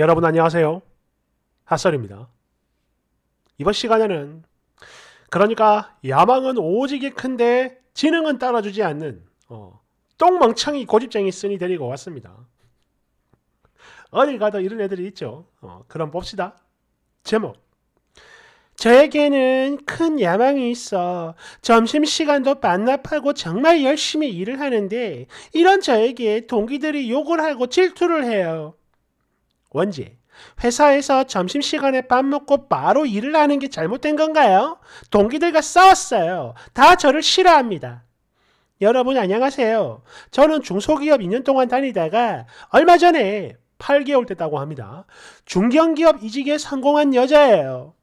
여러분 안녕하세요. 핫설입니다. 이번 시간에는 그러니까 야망은 오지게 큰데 지능은 따라주지 않는 어, 똥망창이 고집쟁이 쓰니 데리고 왔습니다. 어딜 가도 이런 애들이 있죠. 어, 그럼 봅시다. 제목 저에게는 큰 야망이 있어 점심시간도 반납하고 정말 열심히 일을 하는데 이런 저에게 동기들이 욕을 하고 질투를 해요. 원지, 회사에서 점심시간에 밥 먹고 바로 일을 하는 게 잘못된 건가요? 동기들과 싸웠어요. 다 저를 싫어합니다. 여러분 안녕하세요. 저는 중소기업 2년 동안 다니다가 얼마 전에 8개월 됐다고 합니다. 중견기업 이직에 성공한 여자예요.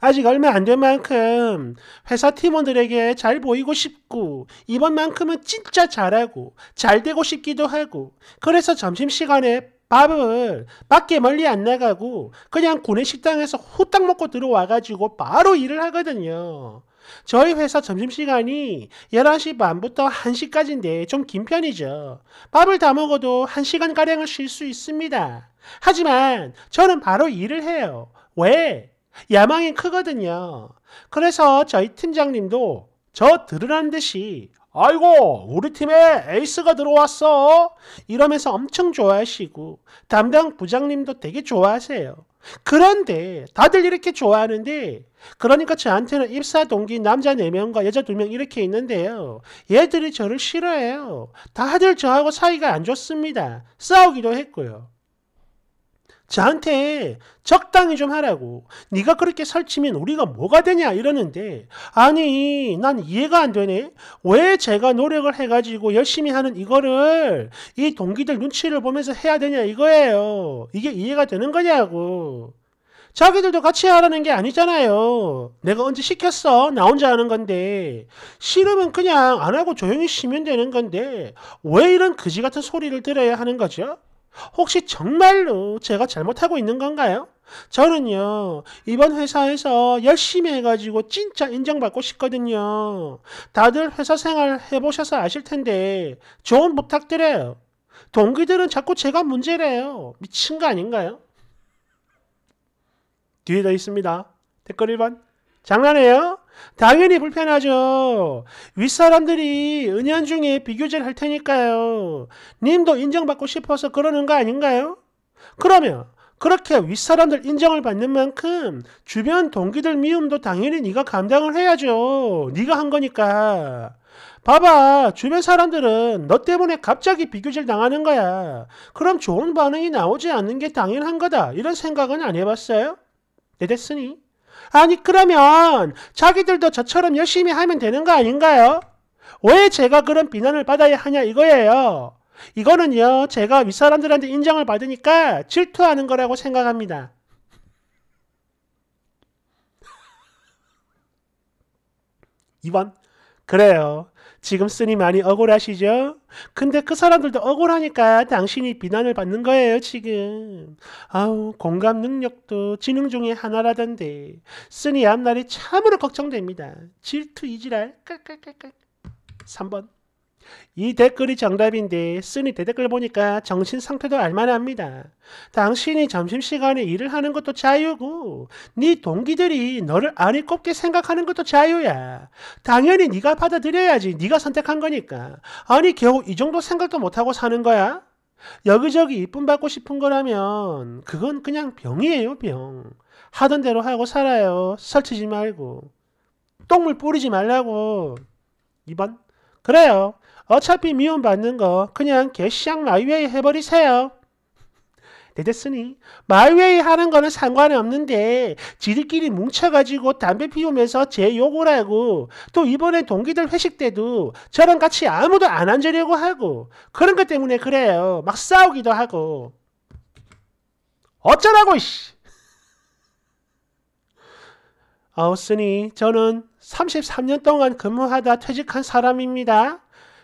아직 얼마 안 된 만큼 회사 팀원들에게 잘 보이고 싶고 이번만큼은 진짜 잘하고 잘 되고 싶기도 하고 그래서 점심시간에 밥을 밖에 멀리 안 나가고 그냥 구내 식당에서 후딱 먹고 들어와가지고 바로 일을 하거든요. 저희 회사 점심시간이 11시 반부터 1시까지인데 좀 긴 편이죠. 밥을 다 먹어도 1시간가량을 쉴 수 있습니다. 하지만 저는 바로 일을 해요. 왜? 야망이 크거든요. 그래서 저희 팀장님도 저 들으라는 듯이 아이고 우리 팀에 에이스가 들어왔어 이러면서 엄청 좋아하시고 담당 부장님도 되게 좋아하세요 그런데 다들 이렇게 좋아하는데 그러니까 저한테는 입사 동기 남자 4명과 여자 2명 이렇게 있는데요. 얘들이 저를 싫어해요. 다들 저하고 사이가 안 좋습니다. 싸우기도 했고요. 저한테 적당히 좀 하라고. 네가 그렇게 설치면 우리가 뭐가 되냐 이러는데 아니 난 이해가 안 되네. 왜 제가 노력을 해가지고 열심히 하는 이거를 이 동기들 눈치를 보면서 해야 되냐 이거예요. 이게 이해가 되는 거냐고. 자기들도 같이 하라는 게 아니잖아요. 내가 언제 시켰어? 나 혼자 하는 건데. 싫으면 그냥 안 하고 조용히 쉬면 되는 건데. 왜 이런 그지 같은 소리를 들어야 하는 거죠? 혹시 정말로 제가 잘못하고 있는 건가요? 저는요, 이번 회사에서 열심히 해가지고 진짜 인정받고 싶거든요. 다들 회사 생활 해보셔서 아실 텐데, 좋은 부탁드려요. 동기들은 자꾸 제가 문제래요. 미친 거 아닌가요? 뒤에 더 있습니다. 댓글 1번. 장난해요? 당연히 불편하죠. 윗사람들이 은연 중에 비교제를 할 테니까요. 님도 인정받고 싶어서 그러는 거 아닌가요? 그러면 그렇게 윗사람들 인정을 받는 만큼 주변 동기들 미움도 당연히 네가 감당을 해야죠. 네가 한 거니까. 봐봐 주변 사람들은 너 때문에 갑자기 비교질 당하는 거야. 그럼 좋은 반응이 나오지 않는 게 당연한 거다. 이런 생각은 안 해봤어요? 네 됐으니. 아니 그러면 자기들도 저처럼 열심히 하면 되는 거 아닌가요? 왜 제가 그런 비난을 받아야 하냐 이거예요. 이거는요 제가 윗사람들한테 인정을 받으니까 질투하는 거라고 생각합니다. 2번 그래요. 지금 쓰니 많이 억울하시죠? 근데 그 사람들도 억울하니까 당신이 비난을 받는 거예요, 지금. 아우, 공감 능력도 지능 중에 하나라던데. 쓰니 앞날이 참으로 걱정됩니다. 질투 이지랄. 깔깔깔깔. 3번. 이 댓글이 정답인데 쓰니 대댓글 보니까 정신 상태도 알만합니다. 당신이 점심시간에 일을 하는 것도 자유고 네 동기들이 너를 아니꼽게 생각하는 것도 자유야. 당연히 네가 받아들여야지 네가 선택한 거니까. 아니 겨우 이 정도 생각도 못하고 사는 거야? 여기저기 이쁨 받고 싶은 거라면 그건 그냥 병이에요 병. 하던 대로 하고 살아요. 설치지 말고. 똥물 뿌리지 말라고. 2번 그래요. 어차피 미움받는 거 그냥 개시장 마이웨이 해버리세요. 네, 됐으니 마이웨이 하는 거는 상관이 없는데 지들끼리 뭉쳐가지고 담배 피우면서 제 욕을 하고 또 이번에 동기들 회식 때도 저랑 같이 아무도 안 앉으려고 하고 그런 것 때문에 그래요. 막 싸우기도 하고 어쩌라고 이 씨. 아우스니 저는 33년 동안 근무하다 퇴직한 사람입니다.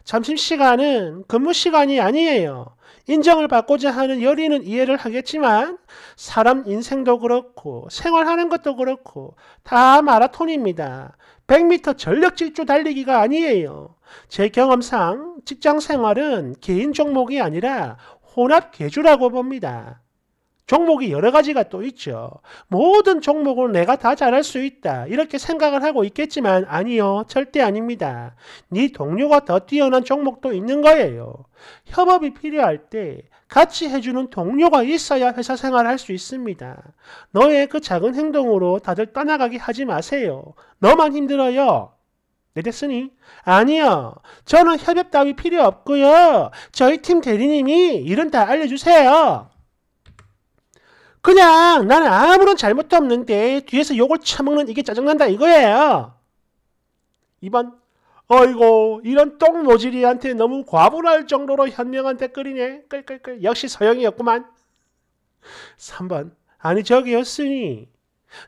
점심시간은 근무시간이 아니에요. 인정을 받고자 하는 열의는 이해를 하겠지만 사람 인생도 그렇고 생활하는 것도 그렇고 다 마라톤입니다. 100m 전력 질주 달리기가 아니에요. 제 경험상 직장 생활은 개인 종목이 아니라 혼합 개주라고 봅니다. 종목이 여러 가지가 또 있죠. 모든 종목을 내가 다 잘할 수 있다. 이렇게 생각을 하고 있겠지만 아니요. 절대 아닙니다. 네 동료가 더 뛰어난 종목도 있는 거예요. 협업이 필요할 때 같이 해주는 동료가 있어야 회사 생활을 할 수 있습니다. 너의 그 작은 행동으로 다들 떠나가게 하지 마세요. 너만 힘들어요. 내렸으니? 아니요. 저는 협업 따위 필요 없고요. 저희 팀 대리님이 이름 다 알려주세요. 그냥 나는 아무런 잘못도 없는데 뒤에서 욕을 처먹는 이게 짜증난다 이거예요. 2번 어이고 이런 똥 노지리한테 너무 과분할 정도로 현명한 댓글이네. 끌끌끌 역시 서영이었구만. 3번 아니 저기였으니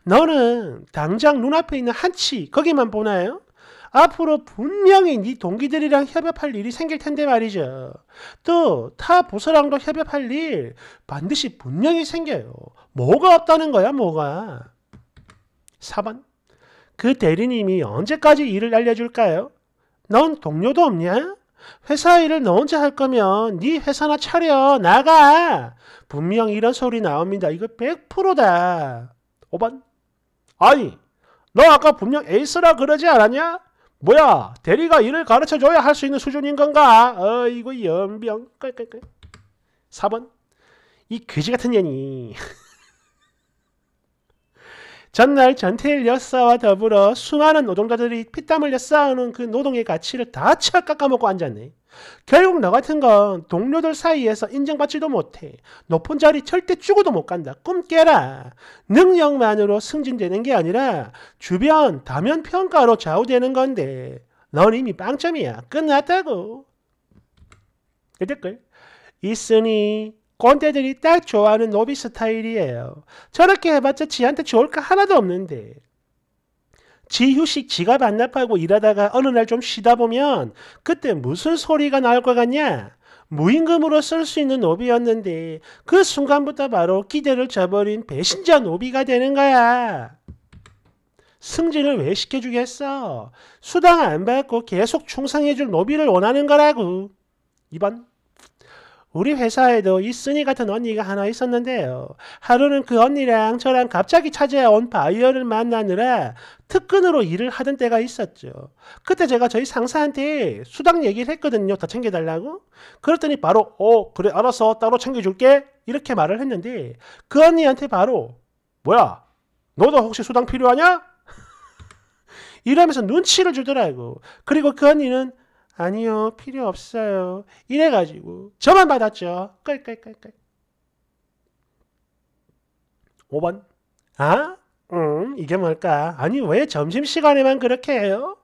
너는 당장 눈앞에 있는 한치 거기만 보나요? 앞으로 분명히 네 동기들이랑 협업할 일이 생길 텐데 말이죠. 또 타 부서랑도 협업할 일 반드시 분명히 생겨요. 뭐가 없다는 거야 뭐가. 4번 그 대리님이 언제까지 일을 알려줄까요? 넌 동료도 없냐? 회사 일을 너 혼자 할 거면 네 회사나 차려 나가 분명 이런 소리 나옵니다 이거 100%다 5번 아니 너 아까 분명 에이스라 그러지 않았냐? 뭐야 대리가 일을 가르쳐줘야 할 수 있는 수준인 건가? 어이구 연병 4번 이 그지같은 년이 전날 전태일 역사와 더불어 수많은 노동자들이 피땀 흘려 쌓아오는 그 노동의 가치를 다채 깎아먹고 앉았네. 결국 너 같은 건 동료들 사이에서 인정받지도 못해. 높은 자리 절대 죽어도 못 간다. 꿈 깨라. 능력만으로 승진되는 게 아니라 주변 다면 평가로 좌우되는 건데 넌 이미 빵점이야. 끝났다고. 댓글. 있으니 꼰대들이 딱 좋아하는 노비 스타일이에요. 저렇게 해봤자 지한테 좋을 거 하나도 없는데. 지휴식 지갑안납하고 일하다가 어느 날 좀 쉬다 보면 그때 무슨 소리가 나올 것 같냐? 무임금으로 쓸 수 있는 노비였는데 그 순간부터 바로 기대를 저버린 배신자 노비가 되는 거야. 승진을 왜 시켜주겠어? 수당 안 받고 계속 충성해줄 노비를 원하는 거라고. 2번 우리 회사에도 이 쓰니 같은 언니가 하나 있었는데요. 하루는 그 언니랑 저랑 갑자기 찾아온 바이어를 만나느라 특근으로 일을 하던 때가 있었죠. 그때 제가 저희 상사한테 수당 얘기를 했거든요. 다 챙겨달라고. 그랬더니 바로 어 그래 알아서 따로 챙겨줄게 이렇게 말을 했는데 그 언니한테 바로 뭐야 너도 혹시 수당 필요하냐? 이러면서 눈치를 주더라고. 그리고 그 언니는 아니요, 필요 없어요. 이래가지고 저만 받았죠. 끌끌끌끌. 5번. 아? 음, 이게 뭘까? 아니, 왜 점심시간에만 그렇게 해요?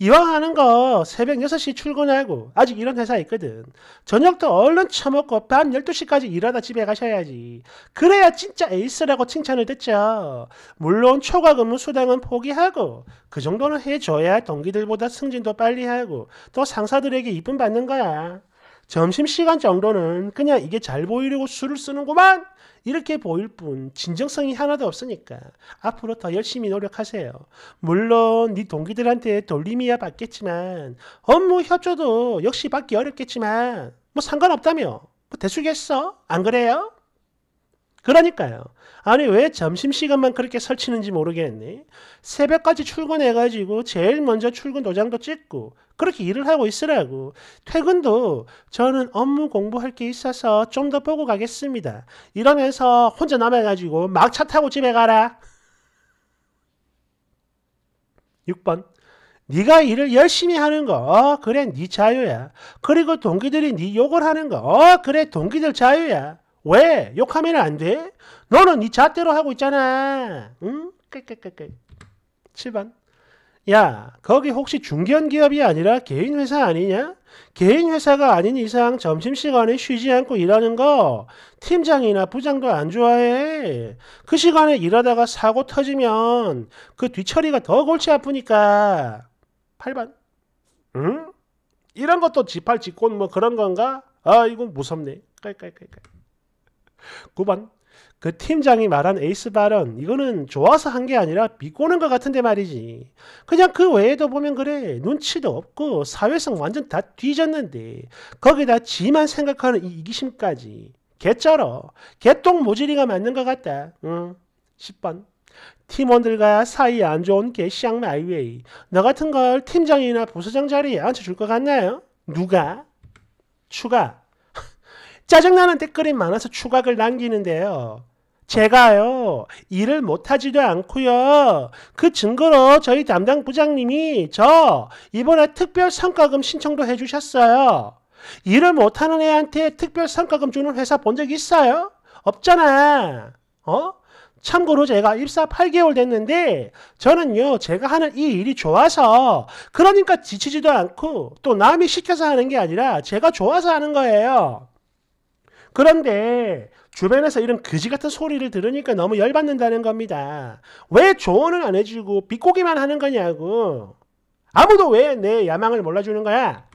이왕 하는 거 새벽 6시 출근하고 아직 이런 회사 있거든. 저녁도 얼른 처먹고 밤 12시까지 일하다 집에 가셔야지. 그래야 진짜 에이스라고 칭찬을 듣죠. 물론 초과 근무 수당은 포기하고 그 정도는 해줘야 동기들보다 승진도 빨리 하고 또 상사들에게 이쁨 받는 거야. 점심시간 정도는 그냥 이게 잘 보이려고 술을 쓰는구만 이렇게 보일 뿐 진정성이 하나도 없으니까 앞으로 더 열심히 노력하세요. 물론 네 동기들한테 돌림이야 받겠지만 업무 협조도 역시 받기 어렵겠지만 뭐 상관없다며 뭐 대수겠어? 안 그래요? 그러니까요. 아니 왜 점심시간만 그렇게 설치는지 모르겠네 새벽까지 출근해가지고 제일 먼저 출근 도장도 찍고 그렇게 일을 하고 있으라고. 퇴근도 저는 업무 공부할 게 있어서 좀 더 보고 가겠습니다. 이러면서 혼자 남아가지고 막 차 타고 집에 가라. 6번 네가 일을 열심히 하는 거 어, 그래 네 자유야. 그리고 동기들이 네 욕을 하는 거 어, 그래 동기들 자유야. 왜? 욕하면 안 돼? 너는 이 잣대로 하고 있잖아. 응? 깨깨깨깨. 7번. 야, 거기 혹시 중견 기업이 아니라 개인 회사 아니냐? 개인 회사가 아닌 이상 점심시간에 쉬지 않고 일하는 거 팀장이나 부장도 안 좋아해. 그 시간에 일하다가 사고 터지면 그 뒤처리가 더 골치 아프니까. 8번. 응? 이런 것도 지팔 지꼰 뭐 그런 건가? 아, 이건 무섭네. 깔깔깔깔. 9번 그 팀장이 말한 에이스 발언 이거는 좋아서 한 게 아니라 비꼬는 것 같은데 말이지 그냥 그 외에도 보면 그래 눈치도 없고 사회성 완전 다 뒤졌는데 거기다 지만 생각하는 이 이기심까지 개쩔어 개똥 모질이가 맞는 것 같다 응. 10번 팀원들과 사이 안 좋은 개쌍 마이웨이 너 같은 걸 팀장이나 부서장 자리에 앉혀줄 것 같나요? 누가? 추가 짜증나는 댓글이 많아서 추각을 남기는데요. 제가요, 일을 못하지도 않고요. 그 증거로 저희 담당 부장님이 저 이번에 특별 성과금 신청도 해주셨어요. 일을 못하는 애한테 특별 성과금 주는 회사 본 적 있어요? 없잖아. 어? 참고로 제가 입사 8개월 됐는데 저는요 제가 하는 이 일이 좋아서 그러니까 지치지도 않고 또 남이 시켜서 하는 게 아니라 제가 좋아서 하는 거예요. 그런데 주변에서 이런 거지 같은 소리를 들으니까 너무 열받는다는 겁니다. 왜 조언을 안 해주고 비꼬기만 하는 거냐고. 아무도 왜 내 야망을 몰라주는 거야?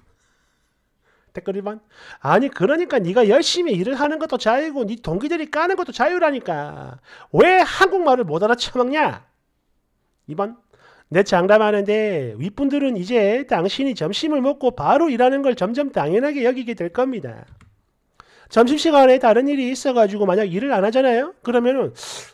댓글 1번. 아니 그러니까 네가 열심히 일을 하는 것도 자유고 네 동기들이 까는 것도 자유라니까. 왜 한국말을 못 알아쳐먹냐? 2번. 내 장담하는데 윗분들은 이제 당신이 점심을 먹고 바로 일하는 걸 점점 당연하게 여기게 될 겁니다. 점심시간에 다른 일이 있어가지고 만약 일을 안 하잖아요? 그러면은,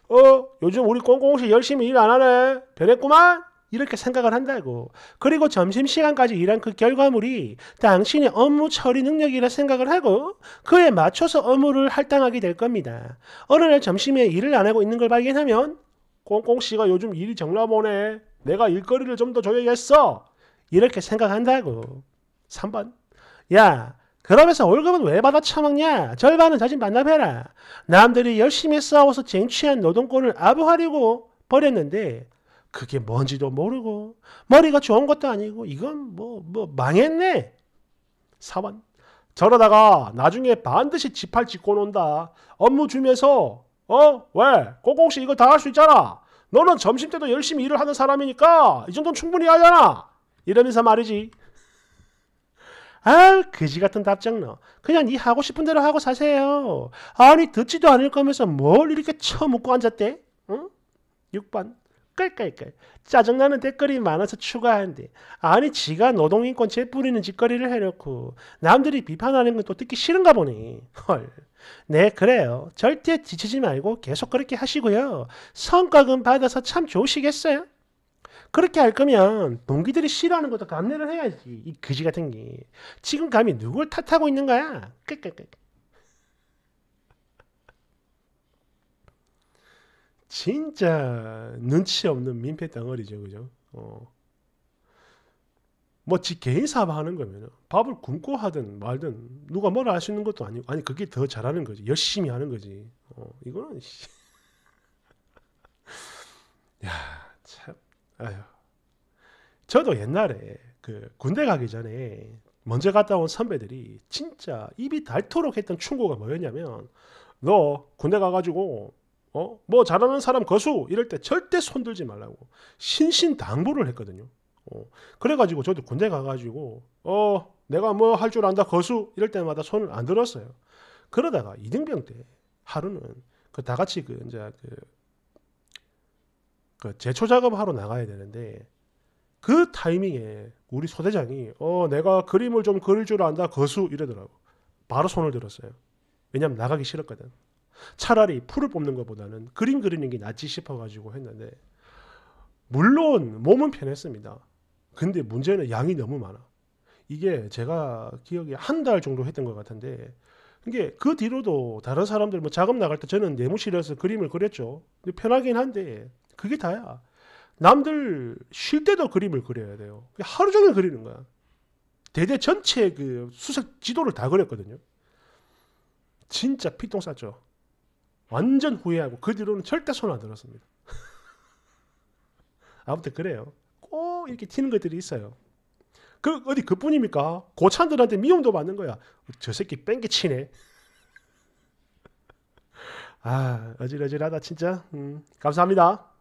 어, 요즘 우리 꽁꽁씨 열심히 일 안 하네? 변했구만? 이렇게 생각을 한다고. 그리고 점심시간까지 일한 그 결과물이 당신의 업무 처리 능력이라 생각을 하고 그에 맞춰서 업무를 할당하게 될 겁니다. 어느 날 점심에 일을 안 하고 있는 걸 발견하면 꽁꽁씨가 요즘 일이 정나보네. 내가 일거리를 좀 더 줘야겠어. 이렇게 생각한다고. 3번. 야, 그러면서 월급은 왜 받아 처먹냐? 절반은 자신 반납해라. 남들이 열심히 싸워서 쟁취한 노동권을 아부하려고 버렸는데 그게 뭔지도 모르고 머리가 좋은 것도 아니고 이건 뭐뭐 뭐 망했네. 사원 저러다가 나중에 반드시 지팔 짓고 논다. 업무 주면서 어? 왜? 꼭꼭씨 이거 다 할 수 있잖아. 너는 점심때도 열심히 일을 하는 사람이니까 이 정도는 충분히 하잖아. 이러면서 말이지. 아, 그지 같은 답장너. 그냥 네 하고 싶은 대로 하고 사세요. 아니, 듣지도 않을 거면서 뭘 이렇게 쳐묻고 앉았대? 응? 6번. 깔깔깔. 짜증나는 댓글이 많아서 추가한데 아니, 지가 노동인권 재뿌리는 짓거리를 해놓고 남들이 비판하는 건또 듣기 싫은가 보니. 헐. 네, 그래요. 절대 지치지 말고 계속 그렇게 하시고요. 성과금 받아서 참 좋으시겠어요? 그렇게 할 거면 동기들이 싫어하는 것도 감내를 해야지. 이 거지 같은 게. 지금 감히 누굴 탓하고 있는 거야? 끄끄끄. 진짜 눈치 없는 민폐 덩어리죠, 그죠? 어. 뭐지 개인 사업 하는 거면 밥을 굶고 하든 말든 누가 뭐라 할수 있는 것도 아니고 아니 그게 더 잘하는 거지 열심히 하는 거지 어, 이거는 야 아휴. 저도 옛날에 그 군대 가기 전에 먼저 갔다 온 선배들이 진짜 입이 닳도록 했던 충고가 뭐였냐면 너 군대 가가지고 어? 뭐 잘하는 사람 거수 이럴 때 절대 손들지 말라고 신신당부를 했거든요. 어. 그래가지고 저도 군대 가가지고 어 내가 뭐 할 줄 안다 거수 이럴 때마다 손을 안 들었어요. 그러다가 이등병 때 하루는 그 다 같이 그 이제 그그 제초 작업하러 나가야 되는데 그 타이밍에 우리 소대장이 어 내가 그림을 좀 그릴 줄 안다 거수 이러더라고 바로 손을 들었어요 왜냐면 나가기 싫었거든 차라리 풀을 뽑는 것보다는 그림 그리는 게 낫지 싶어가지고 했는데 물론 몸은 편했습니다 근데 문제는 양이 너무 많아 이게 제가 기억이한 달 정도 했던 것 같은데 이게 그 뒤로도 다른 사람들 뭐 작업 나갈 때 저는 내무실에서 그림을 그렸죠 편하긴 한데 그게 다야. 남들 쉴 때도 그림을 그려야 돼요. 하루 종일 그리는 거야. 대대 전체 그 수색 지도를 다 그렸거든요. 진짜 피똥 쌌죠. 완전 후회하고 그 뒤로는 절대 손 안 들었습니다. 아무튼 그래요. 꼭 이렇게 튀는 것들이 있어요. 그 어디 그뿐입니까? 고찬들한테 미움도 받는 거야. 저 새끼 뺑기치네. 아 어질어질하다 진짜. 음, 감사합니다.